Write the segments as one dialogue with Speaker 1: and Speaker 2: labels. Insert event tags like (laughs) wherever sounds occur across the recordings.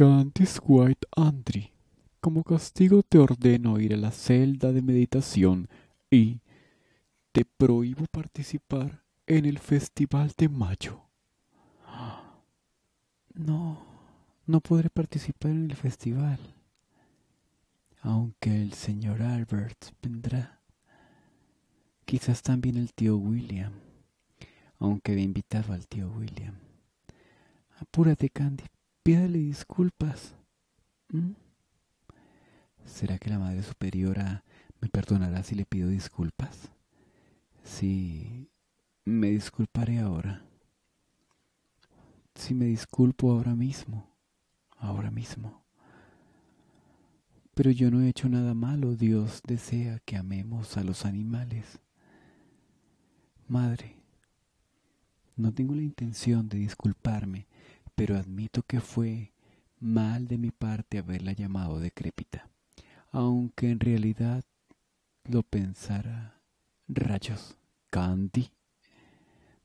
Speaker 1: Candice White Andri. Como castigo te ordeno ir a la celda de meditación y te prohíbo participar en el festival de mayo. No, no podré participar en el festival, aunque el señor Albert vendrá. Quizás también el tío William, aunque me invitado al tío William. Apúrate, Candy, pídale disculpas. ¿Mm? ¿Será que la Madre Superiora me perdonará si le pido disculpas? si me disculparé ahora. Si me disculpo ahora mismo, ahora mismo. Pero yo no he hecho nada malo. Dios desea que amemos a los animales. Madre, no tengo la intención de disculparme pero admito que fue mal de mi parte haberla llamado decrépita, aunque en realidad lo pensara. Rayos, Candy,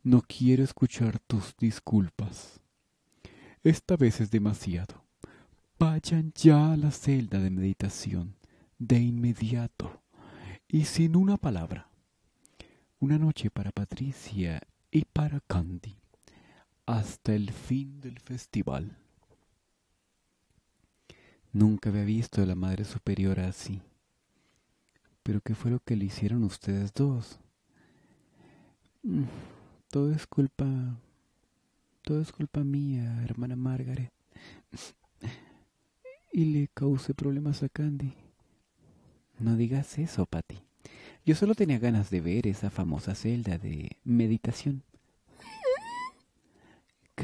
Speaker 1: no quiero escuchar tus disculpas. Esta vez es demasiado. Vayan ya a la celda de meditación, de inmediato, y sin una palabra. Una noche para Patricia y para Candy hasta el fin del festival. Nunca había visto a la Madre Superiora así. Pero ¿qué fue lo que le hicieron ustedes dos? Mm, todo es culpa... Todo es culpa mía, hermana Margaret. Y le causé problemas a Candy. No digas eso, Patty. Yo solo tenía ganas de ver esa famosa celda de meditación.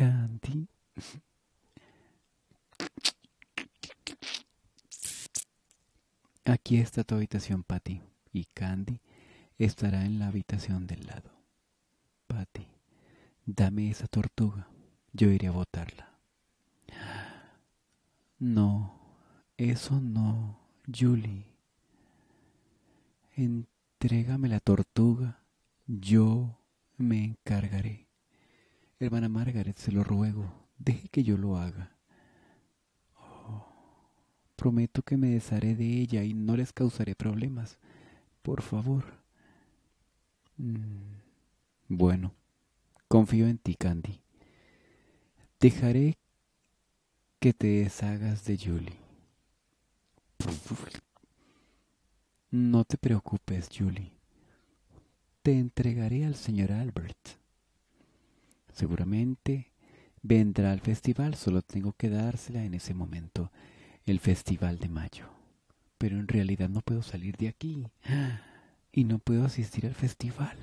Speaker 1: Candy. Aquí está tu habitación, Patty. Y Candy estará en la habitación del lado. Patty, dame esa tortuga. Yo iré a botarla. No, eso no, Julie. Entrégame la tortuga. Yo me encargaré. Hermana Margaret, se lo ruego, deje que yo lo haga. Oh, prometo que me desharé de ella y no les causaré problemas. Por favor. Mm, bueno, confío en ti, Candy. Dejaré que te deshagas de Julie. No te preocupes, Julie. Te entregaré al señor Albert. Seguramente vendrá al festival, solo tengo que dársela en ese momento, el festival de mayo. Pero en realidad no puedo salir de aquí (gasps) y no puedo asistir al festival.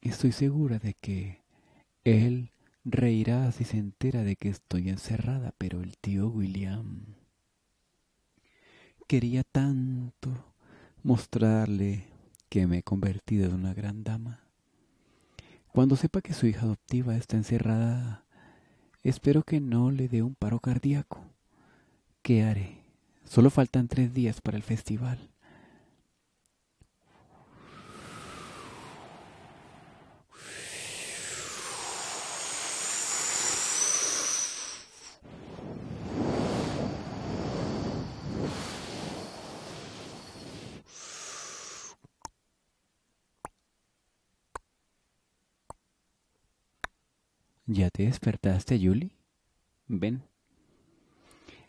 Speaker 1: Estoy segura de que él reirá si se entera de que estoy encerrada, pero el tío William quería tanto mostrarle que me he convertido en una gran dama. Cuando sepa que su hija adoptiva está encerrada, espero que no le dé un paro cardíaco. ¿Qué haré? Solo faltan tres días para el festival. ¿Ya te despertaste, Julie? Ven.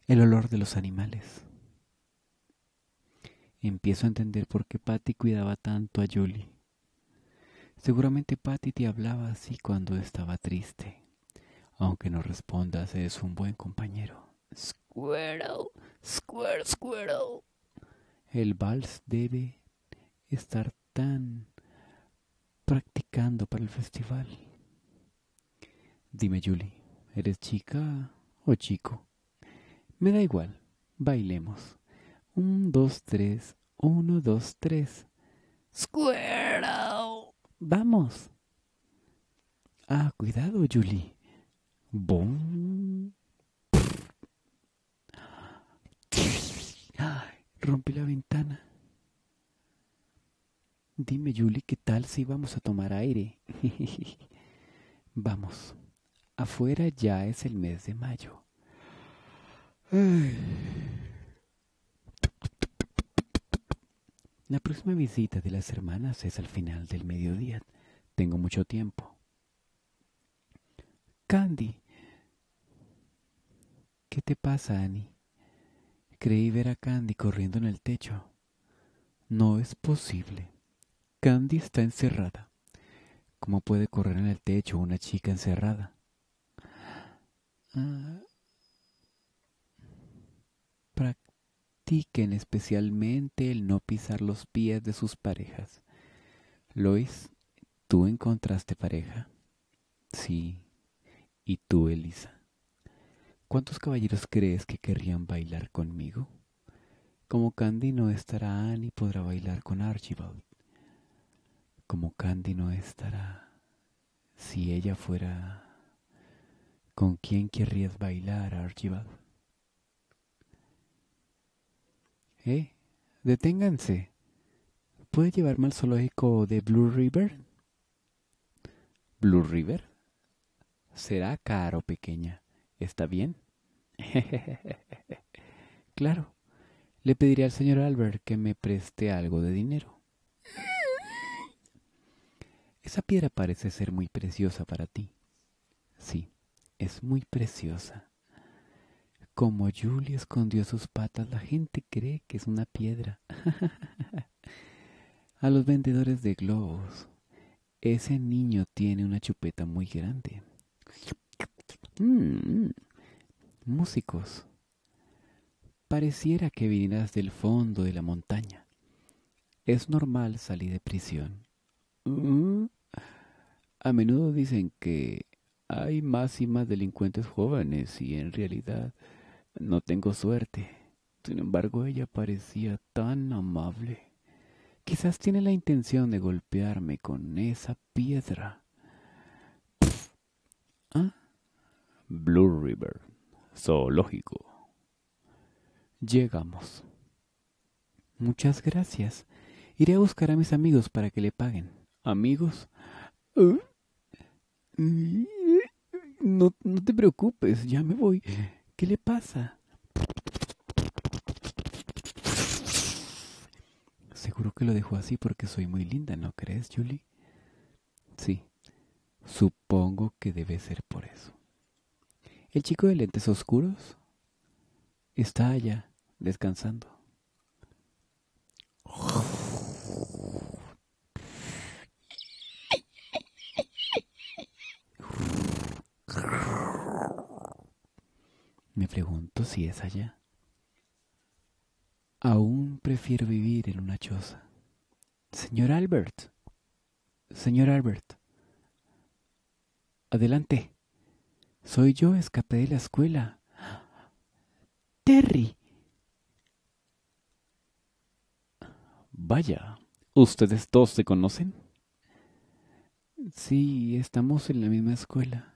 Speaker 1: El olor de los animales. Empiezo a entender por qué Patty cuidaba tanto a Julie. Seguramente Patty te hablaba así cuando estaba triste. Aunque no respondas, es un buen compañero. Squirrel, squirrel, squirrel. El vals debe estar tan practicando para el festival. Dime, Julie, ¿eres chica o chico? Me da igual, bailemos. Un, dos, tres, uno, dos, tres. ¡Squirtle! ¡Vamos! Ah, cuidado, Julie. ¡Bum! Rompí la ventana. Dime, Julie, ¿qué tal si vamos a tomar aire? (laughs) vamos. Afuera ya es el mes de mayo. La próxima visita de las hermanas es al final del mediodía. Tengo mucho tiempo. Candy. ¿Qué te pasa, Annie? Creí ver a Candy corriendo en el techo. No es posible. Candy está encerrada. ¿Cómo puede correr en el techo una chica encerrada? Ah, practiquen especialmente el no pisar los pies de sus parejas. Lois, tú encontraste pareja. Sí, y tú, Elisa. ¿Cuántos caballeros crees que querrían bailar conmigo? Como Candy no estará Annie podrá bailar con Archibald. Como Candy no estará si ella fuera ¿Con quién querrías bailar, Archibald? ¿Eh? Deténganse. ¿Puede llevarme al zoológico de Blue River? ¿Blue River? Será caro, pequeña. ¿Está bien? (laughs) claro. Le pediré al señor Albert que me preste algo de dinero. Esa piedra parece ser muy preciosa para ti. Sí es muy preciosa. Como Julie escondió sus patas, la gente cree que es una piedra. (laughs) A los vendedores de globos, ese niño tiene una chupeta muy grande. Mm, músicos, pareciera que vinieras del fondo de la montaña. Es normal salir de prisión. Mm, a menudo dicen que hay más y más delincuentes jóvenes y en realidad no tengo suerte. Sin embargo, ella parecía tan amable. Quizás tiene la intención de golpearme con esa piedra. ¿Ah? Blue River, zoológico. Llegamos. Muchas gracias. Iré a buscar a mis amigos para que le paguen. ¿Amigos? ¿Eh? no, te preocupes, ya me voy. ¿Qué le pasa? Seguro que lo dejó así porque soy muy linda, ¿no crees, Julie? Sí, supongo que debe ser por eso. El chico de lentes oscuros está allá, descansando. pregunto si es allá. Aún prefiero vivir en una choza. Señor Albert. Señor Albert. Adelante. Soy yo, escapé de la escuela. Terry. Vaya, ¿ustedes dos se conocen? Sí, estamos en la misma escuela.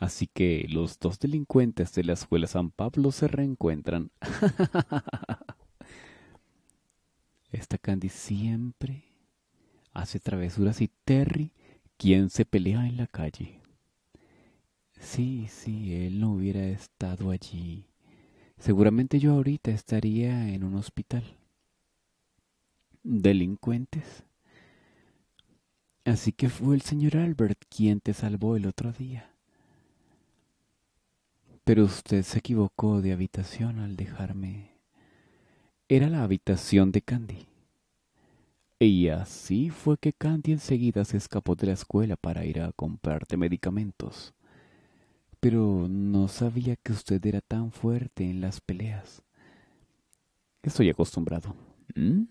Speaker 1: Así que los dos delincuentes de la escuela San Pablo se reencuentran. (laughs) Esta Candy siempre hace travesuras y Terry, quien se pelea en la calle. Sí, sí, él no hubiera estado allí. Seguramente yo ahorita estaría en un hospital. Delincuentes. Así que fue el señor Albert quien te salvó el otro día. Pero usted se equivocó de habitación al dejarme. Era la habitación de Candy. Y así fue que Candy enseguida se escapó de la escuela para ir a comprarte medicamentos. Pero no sabía que usted era tan fuerte en las peleas. Estoy acostumbrado. ¿Mm?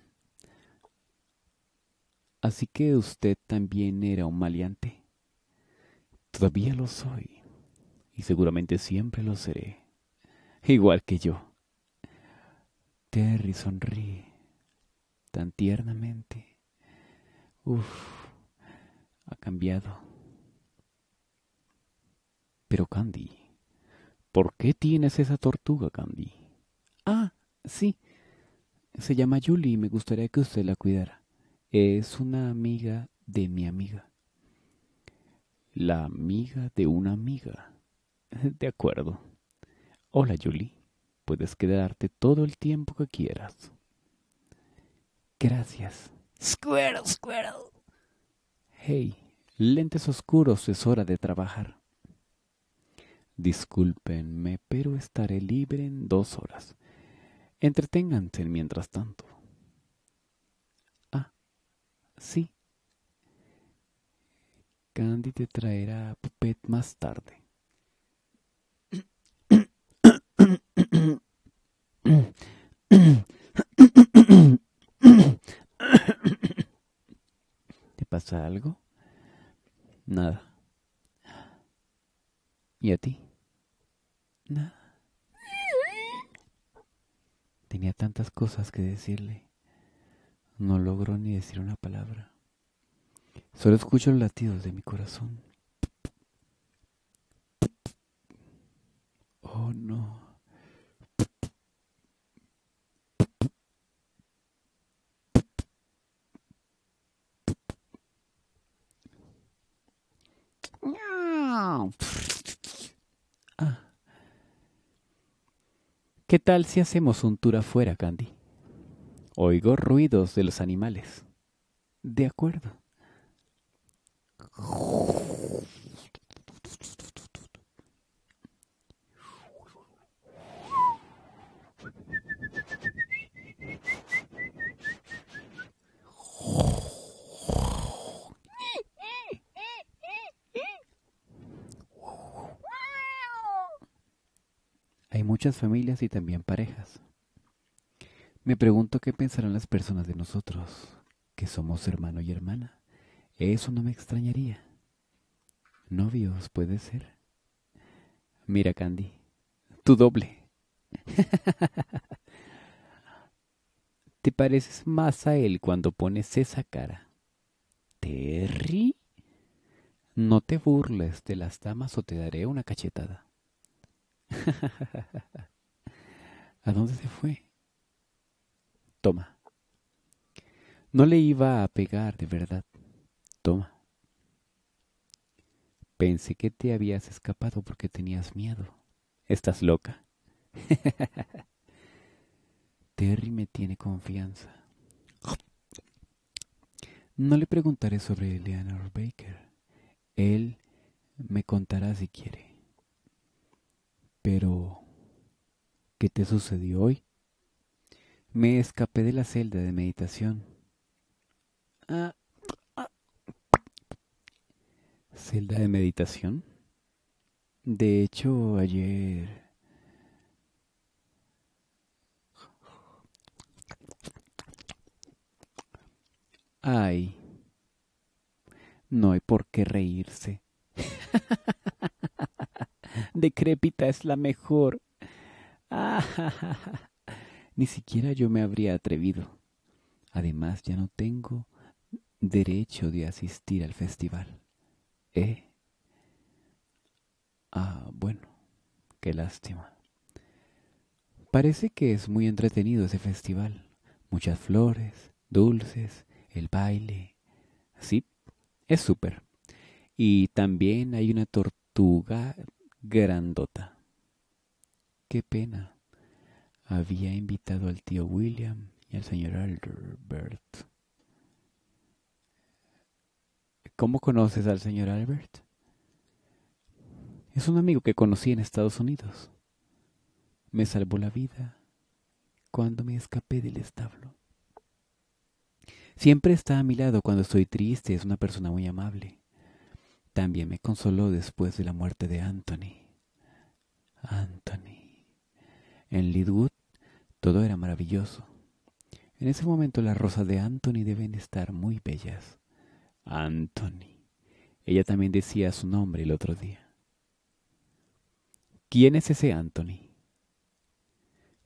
Speaker 1: Así que usted también era un maleante. Todavía lo soy y seguramente siempre lo seré, igual que yo. Terry sonríe tan tiernamente. Uf, ha cambiado. Pero Candy, ¿por qué tienes esa tortuga, Candy? Ah, sí. Se llama Julie y me gustaría que usted la cuidara. Es una amiga de mi amiga. La amiga de una amiga. De acuerdo. Hola, Julie. Puedes quedarte todo el tiempo que quieras. Gracias. Squirrel, squirrel. Hey, lentes oscuros, es hora de trabajar. Discúlpenme, pero estaré libre en dos horas. Entreténganse mientras tanto. Ah, sí. Candy te traerá a Pupet más tarde. ¿Te pasa algo? Nada. ¿Y a ti? Nada. Tenía tantas cosas que decirle. No logro ni decir una palabra. Solo escucho los latidos de mi corazón. Oh no. Ah. ¿Qué tal si hacemos un tour afuera, Candy? Oigo ruidos de los animales. De acuerdo. muchas familias y también parejas. Me pregunto qué pensarán las personas de nosotros, que somos hermano y hermana. Eso no me extrañaría. Novios, puede ser. Mira, Candy, tu doble. (laughs) Te pareces más a él cuando pones esa cara. Terry, no te burles de las damas o te daré una cachetada. (laughs) ¿A dónde se fue? Toma. No le iba a pegar de verdad. Toma. Pensé que te habías escapado porque tenías miedo. Estás loca. (laughs) Terry me tiene confianza. No le preguntaré sobre Eleanor Baker. Él me contará si quiere. Pero... ¿Qué te sucedió hoy? Me escapé de la celda de meditación. Ah, ah. ¿Celda de meditación? De hecho, ayer... Ay, no hay por qué reírse. (laughs) decrépita es la mejor. Ah, (laughs) Ni siquiera yo me habría atrevido. Además, ya no tengo derecho de asistir al festival. ¿Eh? Ah, bueno, qué lástima. Parece que es muy entretenido ese festival. Muchas flores, dulces, el baile. Sí, es súper. Y también hay una tortuga grandota. Qué pena. Había invitado al tío William y al señor Albert. ¿Cómo conoces al señor Albert? Es un amigo que conocí en Estados Unidos. Me salvó la vida cuando me escapé del establo. Siempre está a mi lado cuando estoy triste, es una persona muy amable. También me consoló después de la muerte de Anthony. Anthony. En Lidwood todo era maravilloso. En ese momento las rosas de Anthony deben estar muy bellas. Anthony. Ella también decía su nombre el otro día. ¿Quién es ese Anthony?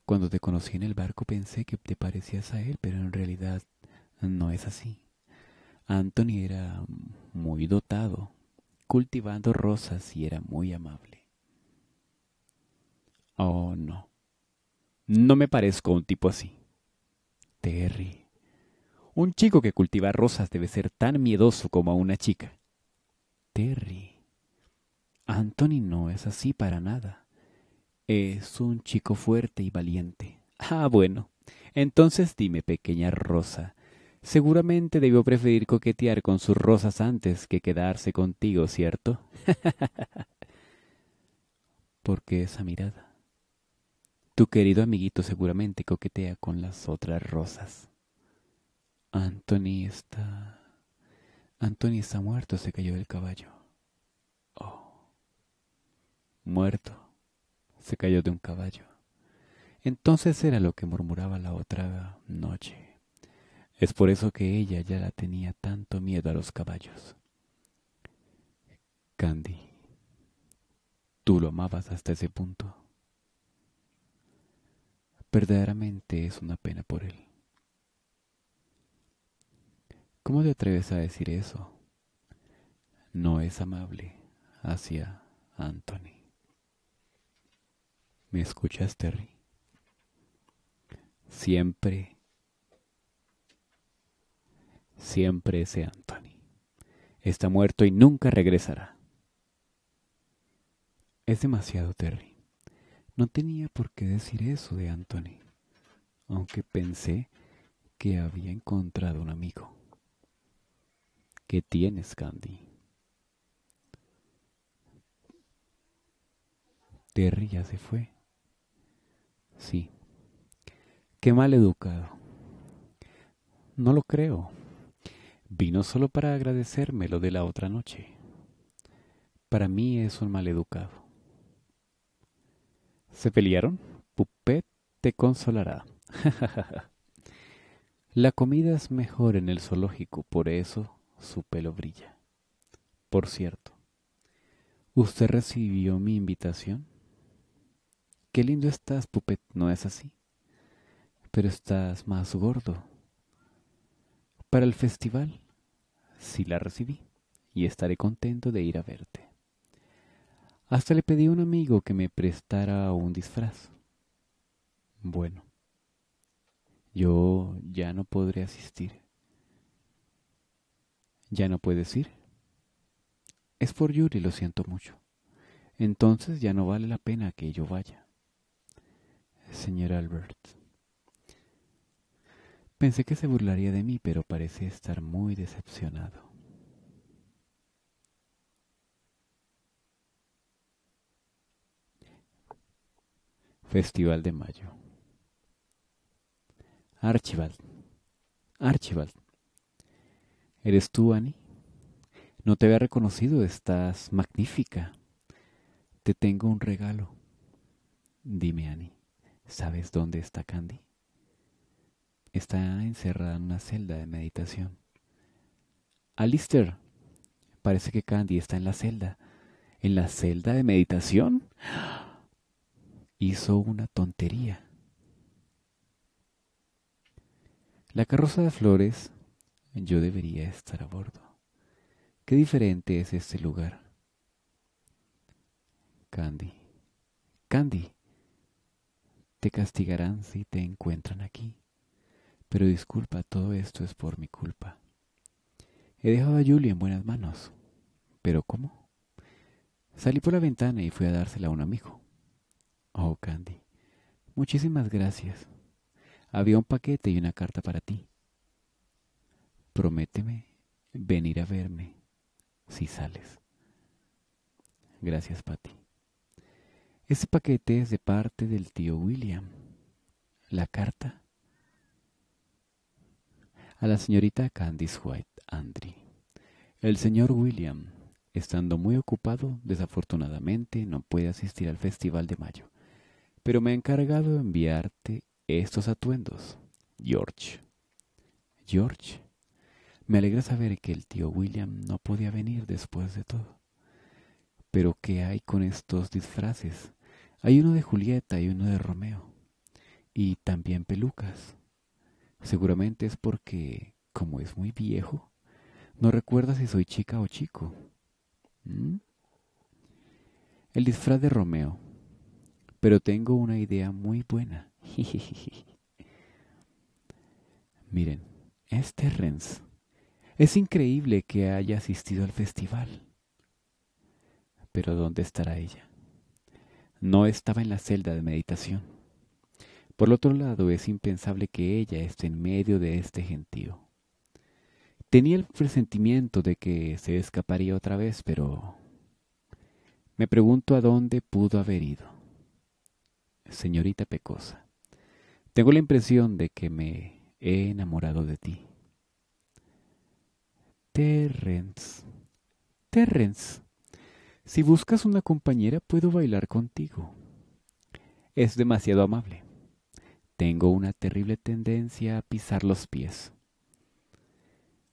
Speaker 1: Cuando te conocí en el barco pensé que te parecías a él, pero en realidad no es así. Anthony era muy dotado, cultivando rosas y era muy amable. Oh, no. No me parezco a un tipo así. Terry. Un chico que cultiva rosas debe ser tan miedoso como a una chica. Terry. Anthony no es así para nada. Es un chico fuerte y valiente. Ah, bueno. Entonces dime, pequeña rosa, Seguramente debió preferir coquetear con sus rosas antes que quedarse contigo, ¿cierto? (laughs) Porque esa mirada? Tu querido amiguito seguramente coquetea con las otras rosas. Anthony está... Anthony está muerto, se cayó del caballo. Oh. Muerto. Se cayó de un caballo. Entonces era lo que murmuraba la otra noche. Es por eso que ella ya la tenía tanto miedo a los caballos. Candy, tú lo amabas hasta ese punto. Verdaderamente es una pena por él. ¿Cómo te atreves a decir eso? No es amable hacia Anthony. ¿Me escuchas, Terry? Siempre Siempre ese Anthony. Está muerto y nunca regresará. Es demasiado, Terry. No tenía por qué decir eso de Anthony, aunque pensé que había encontrado un amigo. ¿Qué tienes, Candy? Terry ya se fue. Sí. Qué mal educado. No lo creo. Vino solo para agradecerme lo de la otra noche. Para mí es un maleducado. ¿Se pelearon? Pupet te consolará. (laughs) la comida es mejor en el zoológico, por eso su pelo brilla. Por cierto, ¿usted recibió mi invitación? Qué lindo estás, Pupet, ¿no es así? Pero estás más gordo. Para el festival sí la recibí, y estaré contento de ir a verte. Hasta le pedí a un amigo que me prestara un disfraz. Bueno, yo ya no podré asistir. ¿Ya no puedes ir? Es por Yuri, lo siento mucho. Entonces ya no vale la pena que yo vaya. Señor Albert. Pensé que se burlaría de mí, pero parecía estar muy decepcionado. Festival de Mayo. Archibald. Archibald. ¿Eres tú, Annie? No te había reconocido, estás magnífica. Te tengo un regalo. Dime, Annie, ¿sabes dónde está Candy? está encerrada en una celda de meditación. Alistair, parece que Candy está en la celda. ¿En la celda de meditación? Hizo una tontería. La carroza de flores, yo debería estar a bordo. Qué diferente es este lugar. Candy, Candy, te castigarán si te encuentran aquí. Pero disculpa, todo esto es por mi culpa. He dejado a Julia en buenas manos. ¿Pero cómo? Salí por la ventana y fui a dársela a un amigo. Oh, Candy, muchísimas gracias. Había un paquete y una carta para ti. Prométeme venir a verme si sales. Gracias, Patty. ese paquete es de parte del tío William. La carta a la señorita Candice White Andry. El señor William, estando muy ocupado, desafortunadamente no puede asistir al Festival de Mayo, pero me ha encargado de enviarte estos atuendos. George. George. Me alegra saber que el tío William no podía venir después de todo. Pero ¿qué hay con estos disfraces? Hay uno de Julieta y uno de Romeo. Y también pelucas. Seguramente es porque, como es muy viejo, no recuerda si soy chica o chico. ¿Mm? El disfraz de Romeo. Pero tengo una idea muy buena. (laughs) Miren, este Renz. Es increíble que haya asistido al festival. Pero ¿dónde estará ella? No estaba en la celda de meditación. Por otro lado, es impensable que ella esté en medio de este gentío. Tenía el presentimiento de que se escaparía otra vez, pero me pregunto a dónde pudo haber ido. Señorita Pecosa, tengo la impresión de que me he enamorado de ti. Terrence, Terrence, si buscas una compañera puedo bailar contigo. Es demasiado amable. Tengo una terrible tendencia a pisar los pies.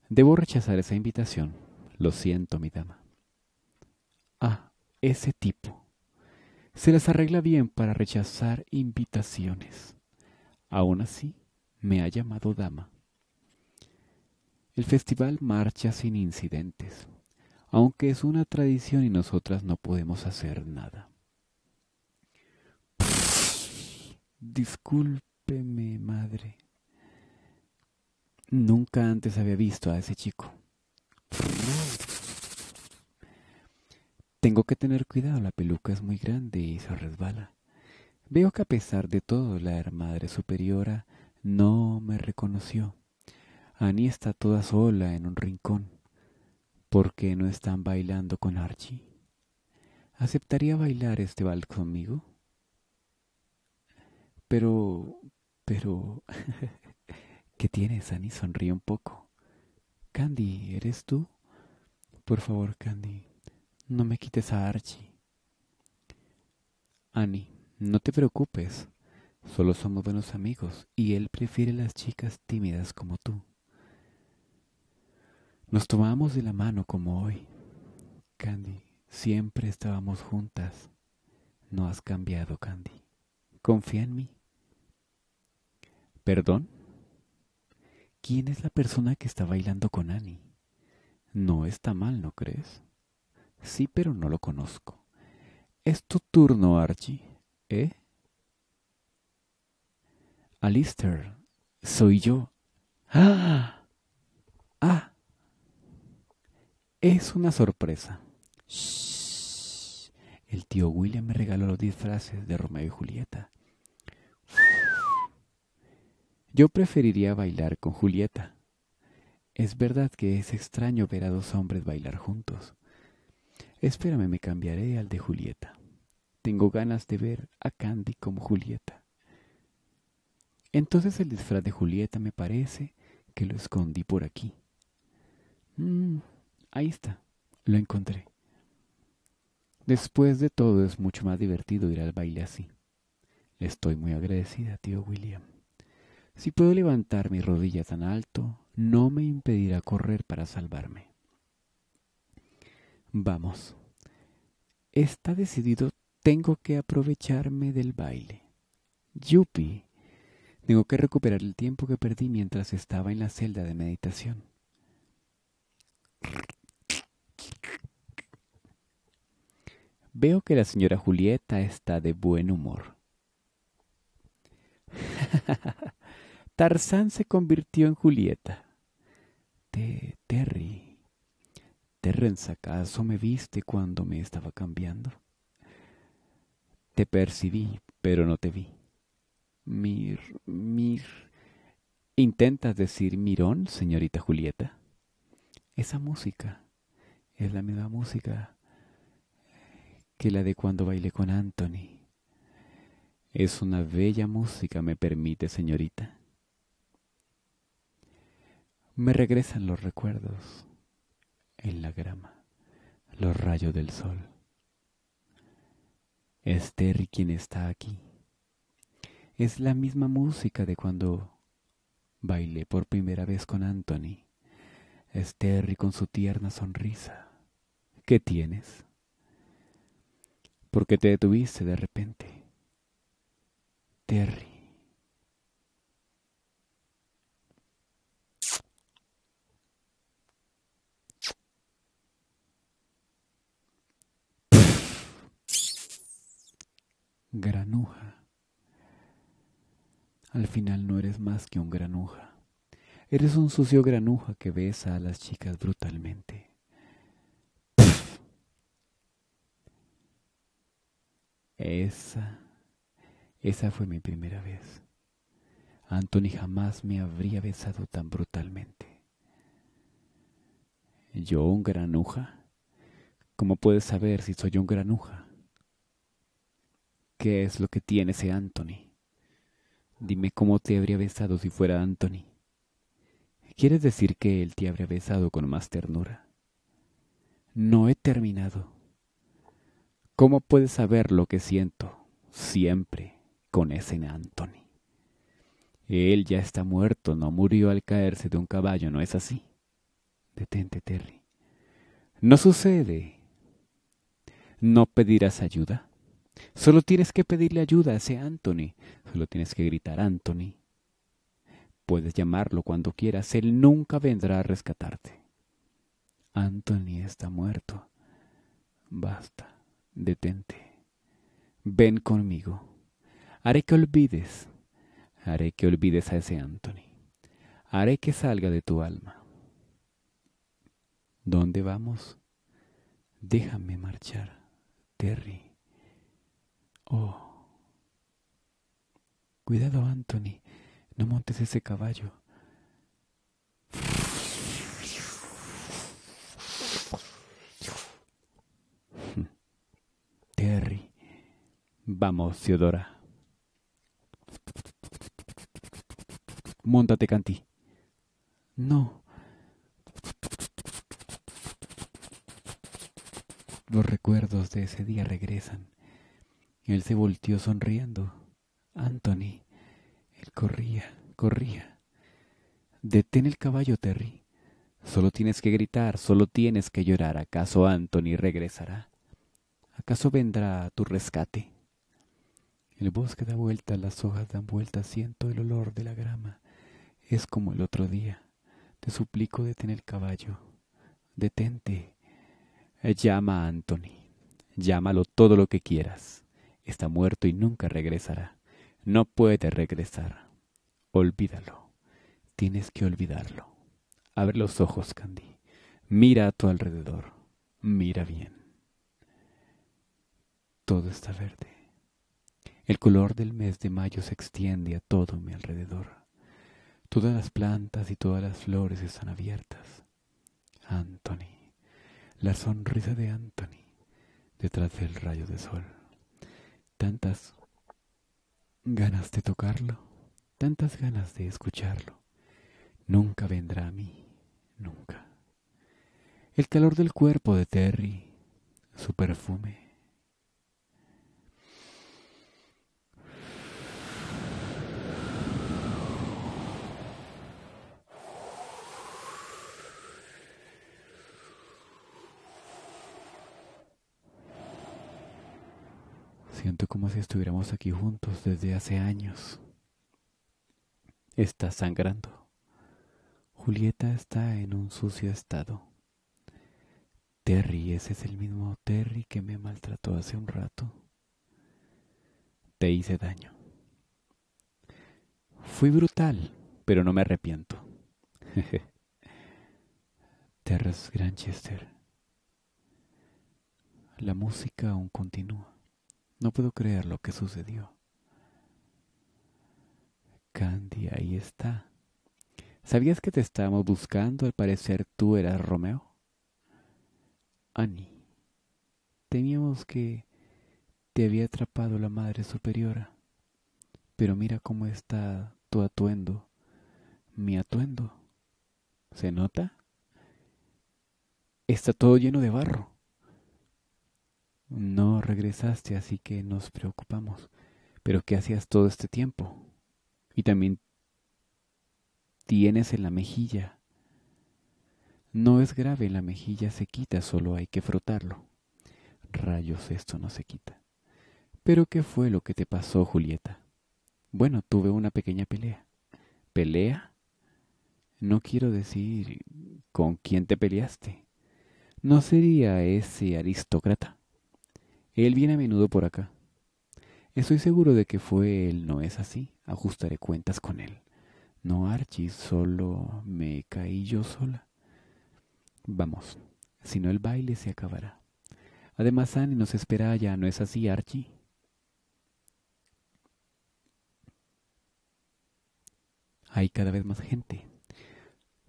Speaker 1: Debo rechazar esa invitación. Lo siento, mi dama. Ah, ese tipo. Se las arregla bien para rechazar invitaciones. Aún así, me ha llamado dama. El festival marcha sin incidentes, aunque es una tradición y nosotras no podemos hacer nada. Disculpe Discúlpeme, madre. Nunca antes había visto a ese chico. Tengo que tener cuidado, la peluca es muy grande y se resbala. Veo que a pesar de todo la hermadre superiora no me reconoció. Annie está toda sola en un rincón. ¿Por qué no están bailando con Archie? ¿Aceptaría bailar este vals conmigo? Pero, pero... (laughs) ¿Qué tienes, Annie? Sonríe un poco. Candy, ¿eres tú? Por favor, Candy, no me quites a Archie. Annie, no te preocupes. Solo somos buenos amigos y él prefiere las chicas tímidas como tú. Nos tomamos de la mano como hoy. Candy, siempre estábamos juntas. No has cambiado, Candy. Confía en mí. ¿Perdón? ¿Quién es la persona que está bailando con Annie? No está mal, ¿no crees? Sí, pero no lo conozco. Es tu turno, Archie, ¿eh? Alistair, soy yo. ¡Ah! ¡Ah! Es una sorpresa. Shh. El tío William me regaló los disfraces de Romeo y Julieta. Yo preferiría bailar con Julieta. Es verdad que es extraño ver a dos hombres bailar juntos. Espérame, me cambiaré al de Julieta. Tengo ganas de ver a Candy como Julieta. Entonces el disfraz de Julieta me parece que lo escondí por aquí. Mm, ahí está, lo encontré. Después de todo es mucho más divertido ir al baile así. Le estoy muy agradecida, tío William. Si puedo levantar mi rodilla tan alto, no me impedirá correr para salvarme. Vamos. Está decidido, tengo que aprovecharme del baile. Yupi. Tengo que recuperar el tiempo que perdí mientras estaba en la celda de meditación. Veo que la señora Julieta está de buen humor. (laughs) Tarzán se convirtió en Julieta. Te, Terry, Terrence, ¿acaso me viste cuando me estaba cambiando? Te percibí, pero no te vi. Mir, mir. ¿Intentas decir mirón, señorita Julieta? Esa música es la misma música que la de cuando bailé con Anthony. Es una bella música, me permite, señorita. Me regresan los recuerdos en la grama, los rayos del sol. Es Terry quien está aquí. Es la misma música de cuando bailé por primera vez con Anthony. Es Terry con su tierna sonrisa. ¿Qué tienes? ¿Por qué te detuviste de repente? Terry. granuja. Al final no eres más que un granuja. Eres un sucio granuja que besa a las chicas brutalmente. Esa, esa fue mi primera vez. Anthony jamás me habría besado tan brutalmente. ¿Yo un granuja? ¿Cómo puedes saber si soy un granuja? ¿Qué es lo que tiene ese Anthony? Dime cómo te habría besado si fuera Anthony. ¿Quieres decir que él te habría besado con más ternura? No he terminado. ¿Cómo puedes saber lo que siento siempre con ese Anthony? Él ya está muerto, no murió al caerse de un caballo, ¿no es así? Detente, Terry. No sucede. ¿No pedirás ayuda? Solo tienes que pedirle ayuda a ese Anthony. Solo tienes que gritar Anthony. Puedes llamarlo cuando quieras. Él nunca vendrá a rescatarte. Anthony está muerto. Basta. Detente. Ven conmigo. Haré que olvides. Haré que olvides a ese Anthony. Haré que salga de tu alma. ¿Dónde vamos? Déjame marchar, Terry. Oh. Cuidado, Anthony. No montes ese caballo. (laughs) Terry. Vamos, Teodora. Móntate, Canti. No. Los recuerdos de ese día regresan. Él se volteó sonriendo. Anthony. Él corría, corría. Detén el caballo, Terry. Solo tienes que gritar, solo tienes que llorar. ¿Acaso Anthony regresará? ¿Acaso vendrá a tu rescate? El bosque da vuelta, las hojas dan vuelta, siento el olor de la grama. Es como el otro día. Te suplico detén el caballo. Detente. Llama a Anthony. Llámalo todo lo que quieras está muerto y nunca regresará. No puede regresar. Olvídalo. Tienes que olvidarlo. Abre los ojos, Candy. Mira a tu alrededor. Mira bien. Todo está verde. El color del mes de mayo se extiende a todo mi alrededor. Todas las plantas y todas las flores están abiertas. Anthony. La sonrisa de Anthony detrás del rayo de sol tantas ganas de tocarlo, tantas ganas de escucharlo. Nunca vendrá a mí, nunca. El calor del cuerpo de Terry, su perfume, Siento como si estuviéramos aquí juntos desde hace años. Está sangrando. Julieta está en un sucio estado. Terry, ese es el mismo Terry que me maltrató hace un rato. Te hice daño. Fui brutal, pero no me arrepiento. (laughs) Terras Granchester. La música aún continúa. No puedo creer lo que sucedió. Candy, ahí está. ¿Sabías que te estábamos buscando? Al parecer tú eras Romeo. Annie, teníamos que te había atrapado la Madre Superiora. Pero mira cómo está tu atuendo. Mi atuendo. ¿Se nota? Está todo lleno de barro. No regresaste, así que nos preocupamos. Pero ¿qué hacías todo este tiempo? Y también tienes en la mejilla. No es grave, la mejilla se quita, solo hay que frotarlo. Rayos, esto no se quita. Pero ¿qué fue lo que te pasó, Julieta? Bueno, tuve una pequeña pelea. ¿Pelea? No quiero decir con quién te peleaste. No sería ese aristócrata. Él viene a menudo por acá. Estoy seguro de que fue él, ¿no es así? Ajustaré cuentas con él. No, Archie, solo me caí yo sola. Vamos, si no el baile se acabará. Además, Annie nos espera allá, ¿no es así, Archie? Hay cada vez más gente.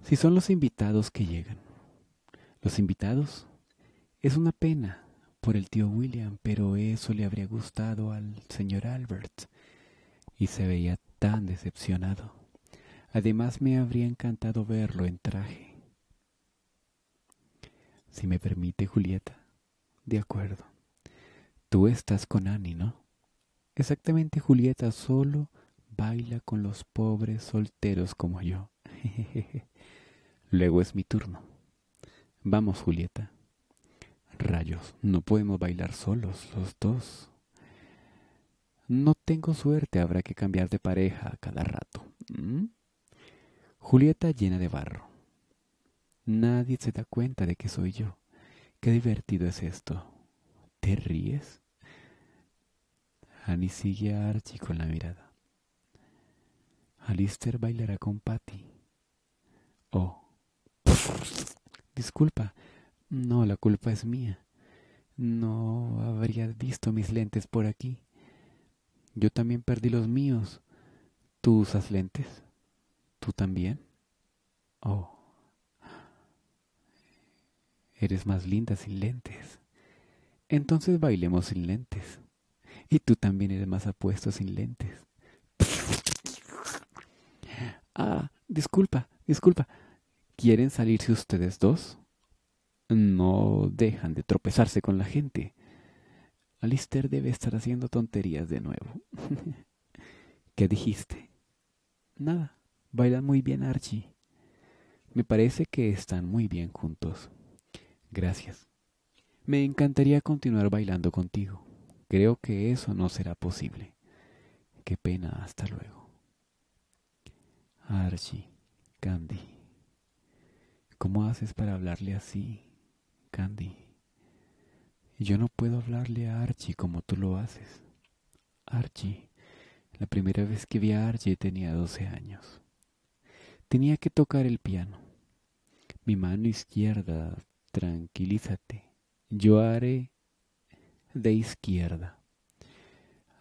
Speaker 1: Si son los invitados que llegan. Los invitados. Es una pena por el tío William, pero eso le habría gustado al señor Albert. Y se veía tan decepcionado. Además me habría encantado verlo en traje. Si me permite, Julieta. De acuerdo. Tú estás con Annie, ¿no? Exactamente, Julieta solo baila con los pobres solteros como yo. (laughs) Luego es mi turno. Vamos, Julieta. Rayos, no podemos bailar solos los dos. No tengo suerte, habrá que cambiar de pareja a cada rato. ¿Mm? Julieta llena de barro. Nadie se da cuenta de que soy yo. Qué divertido es esto. ¿Te ríes? Annie sigue a Archie con la mirada. Alister bailará con Patty. Oh. Disculpa, no, la culpa es mía. No habrías visto mis lentes por aquí. Yo también perdí los míos. ¿Tú usas lentes? ¿Tú también? Oh. Eres más linda sin lentes. Entonces bailemos sin lentes. Y tú también eres más apuesto sin lentes. Ah, disculpa, disculpa. ¿Quieren salirse ustedes dos? no dejan de tropezarse con la gente. Alistair debe estar haciendo tonterías de nuevo. (laughs) ¿Qué dijiste? Nada. Bailan muy bien, Archie. Me parece que están muy bien juntos. Gracias. Me encantaría continuar bailando contigo. Creo que eso no será posible. Qué pena, hasta luego. Archie, Candy, ¿cómo haces para hablarle así? Candy. Yo no puedo hablarle a Archie como tú lo haces. Archie, la primera vez que vi a Archie tenía 12 años. Tenía que tocar el piano. Mi mano izquierda, tranquilízate. Yo haré de izquierda.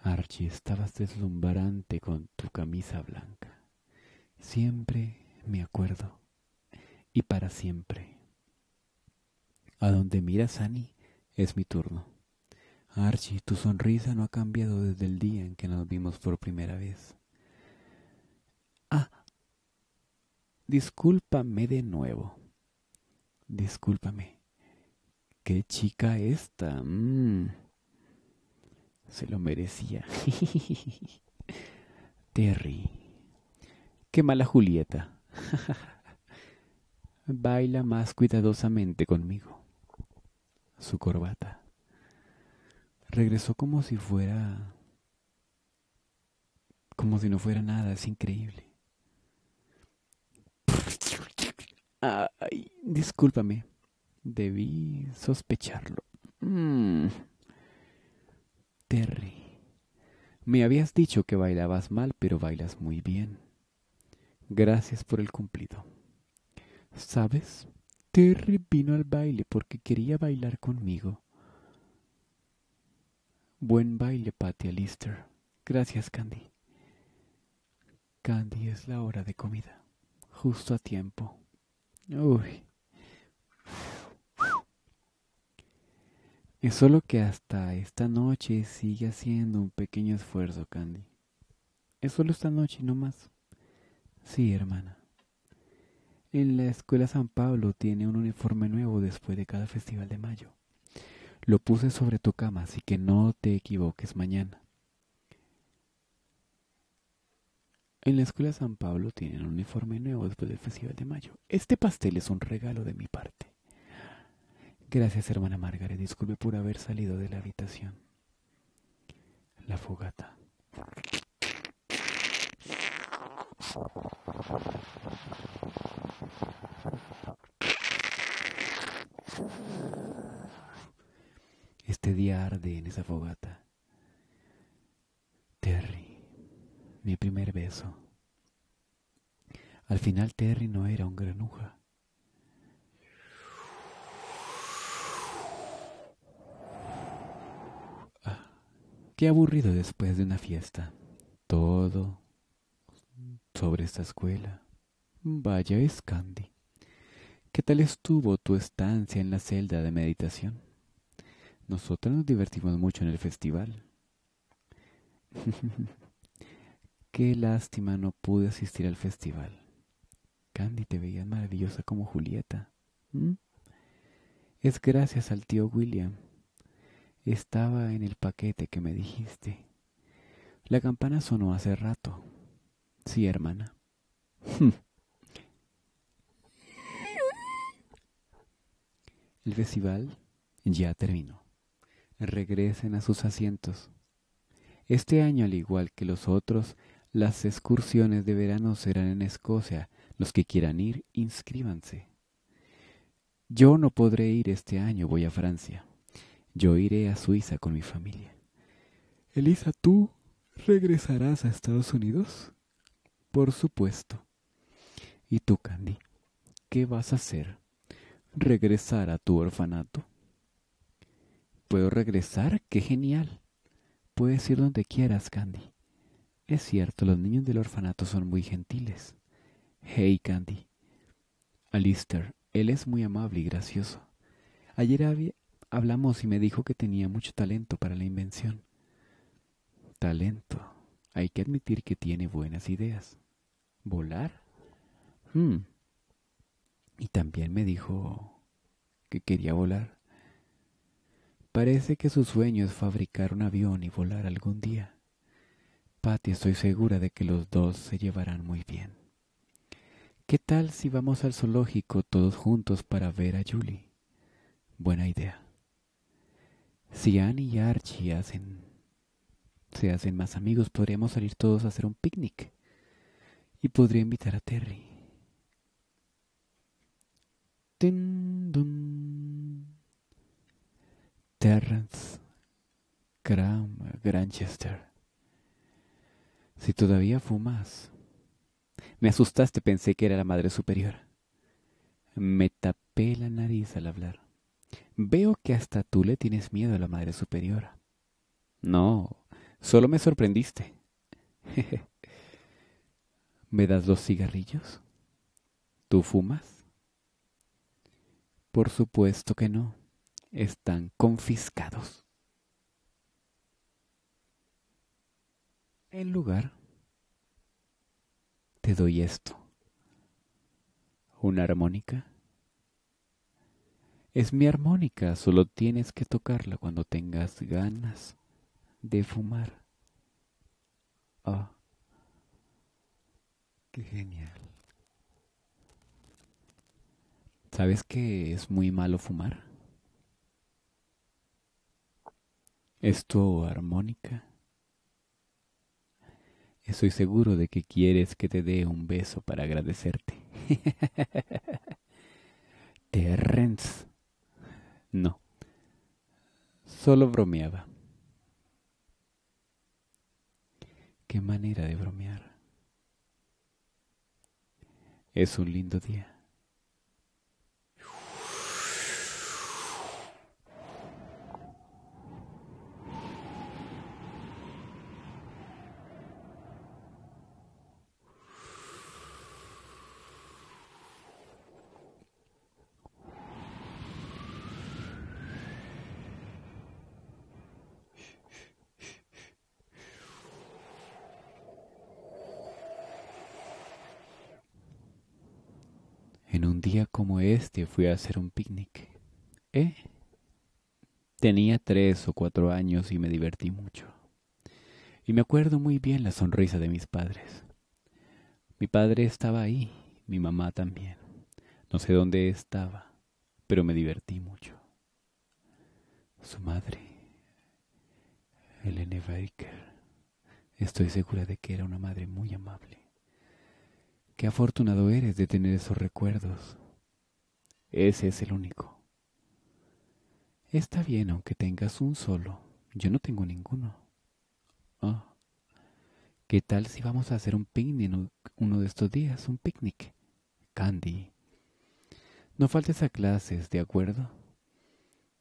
Speaker 1: Archie, estabas deslumbrante con tu camisa blanca. Siempre me acuerdo. Y para siempre. A donde miras, Annie, es mi turno. Archie, tu sonrisa no ha cambiado desde el día en que nos vimos por primera vez. Ah, discúlpame de nuevo. Discúlpame. Qué chica esta. Mm. Se lo merecía. (laughs) Terry. Qué mala Julieta. (laughs) Baila más cuidadosamente conmigo su corbata. Regresó como si fuera... como si no fuera nada, es increíble. Ay, discúlpame, debí sospecharlo. Mm. Terry, me habías dicho que bailabas mal, pero bailas muy bien. Gracias por el cumplido. ¿Sabes? Terry vino al baile porque quería bailar conmigo. Buen baile, Patty Lister. Gracias, Candy. Candy, es la hora de comida. Justo a tiempo. Uy. Es solo que hasta esta noche sigue haciendo un pequeño esfuerzo, Candy. Es solo esta noche, no más. Sí, hermana. En la Escuela San Pablo tiene un uniforme nuevo después de cada festival de mayo. Lo puse sobre tu cama, así que no te equivoques mañana. En la Escuela San Pablo tienen un uniforme nuevo después del Festival de Mayo. Este pastel es un regalo de mi parte. Gracias, hermana Margaret. Disculpe por haber salido de la habitación. La fogata. Este día arde en esa fogata. Terry, mi primer beso. Al final Terry no era un granuja. Ah, qué aburrido después de una fiesta. Todo sobre esta escuela. Vaya es Candy ¿Qué tal estuvo tu estancia en la celda de meditación? Nosotras nos divertimos mucho en el festival. (laughs) Qué lástima no pude asistir al festival. Candy, te veías maravillosa como Julieta. ¿Mm? Es gracias al tío William. Estaba en el paquete que me dijiste. La campana sonó hace rato. Sí, hermana. (laughs) El festival ya terminó. Regresen a sus asientos. Este año, al igual que los otros, las excursiones de verano serán en Escocia. Los que quieran ir, inscríbanse. Yo no podré ir este año, voy a Francia. Yo iré a Suiza con mi familia. Elisa, ¿tú regresarás a Estados Unidos? Por supuesto. ¿Y tú, Candy? ¿Qué vas a hacer? ¿Regresar a tu orfanato? ¿Puedo regresar? ¡Qué genial! Puedes ir donde quieras, Candy. Es cierto, los niños del orfanato son muy gentiles. Hey, Candy. Alistair, él es muy amable y gracioso. Ayer hablamos y me dijo que tenía mucho talento para la invención. Talento. Hay que admitir que tiene buenas ideas volar. Hmm. Y también me dijo que quería volar. Parece que su sueño es fabricar un avión y volar algún día. Patty, estoy segura de que los dos se llevarán muy bien. ¿Qué tal si vamos al zoológico todos juntos para ver a Julie? Buena idea. Si Annie y Archie hacen se hacen más amigos, podríamos salir todos a hacer un picnic y podría invitar a Terry. Terrence Graham Granchester. Si todavía fumas. Me asustaste, pensé que era la Madre Superior. Me tapé la nariz al hablar. Veo que hasta tú le tienes miedo a la Madre Superior. No, solo me sorprendiste. (laughs) ¿Me das los cigarrillos? ¿Tú fumas? Por supuesto que no. Están confiscados. En lugar, te doy esto. ¿Una armónica? Es mi armónica, solo tienes que tocarla cuando tengas ganas de fumar. Ah. Qué genial. ¿Sabes que es muy malo fumar? Es tu armónica. Estoy seguro de que quieres que te dé un beso para agradecerte. (laughs) Terrence. No. Solo bromeaba. Qué manera de bromear. Es un lindo día. En un día como este fui a hacer un picnic. ¿Eh? Tenía tres o cuatro años y me divertí mucho. Y me acuerdo muy bien la sonrisa de mis padres. Mi padre estaba ahí, mi mamá también. No sé dónde estaba, pero me divertí mucho. Su madre, elena Baker, estoy segura de que era una madre muy amable. Qué afortunado eres de tener esos recuerdos. Ese es el único. Está bien, aunque tengas un solo. Yo no tengo ninguno. Oh. ¿Qué tal si vamos a hacer un picnic uno de estos días? Un picnic. Candy. No faltes a clases, ¿de acuerdo?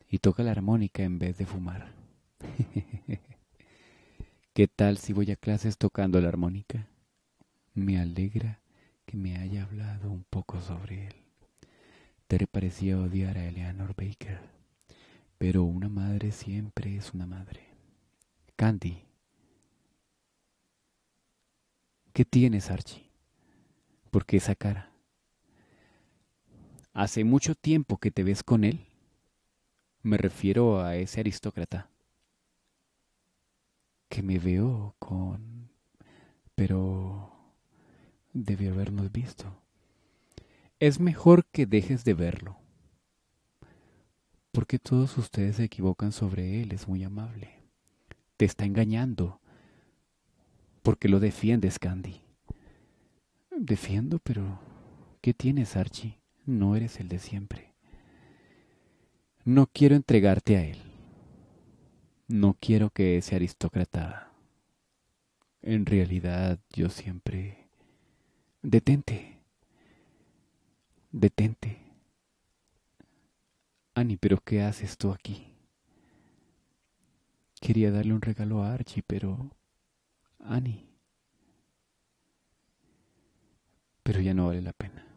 Speaker 1: Y toca la armónica en vez de fumar. (laughs) ¿Qué tal si voy a clases tocando la armónica? Me alegra que me haya hablado un poco sobre él. Te parecía odiar a Eleanor Baker, pero una madre siempre es una madre. Candy. ¿Qué tienes, Archie? ¿Por qué esa cara? ¿Hace mucho tiempo que te ves con él? Me refiero a ese aristócrata. Que me veo con... Pero debió habernos visto. Es mejor que dejes de verlo. Porque todos ustedes se equivocan sobre él, es muy amable. Te está engañando. Porque lo defiendes, Candy. Defiendo, pero ¿qué tienes, Archie? No eres el de siempre. No quiero entregarte a él. No quiero que ese aristócrata. En realidad, yo siempre Detente. Detente. Annie, pero ¿qué haces tú aquí? Quería darle un regalo a Archie, pero... Annie. Pero ya no vale la pena.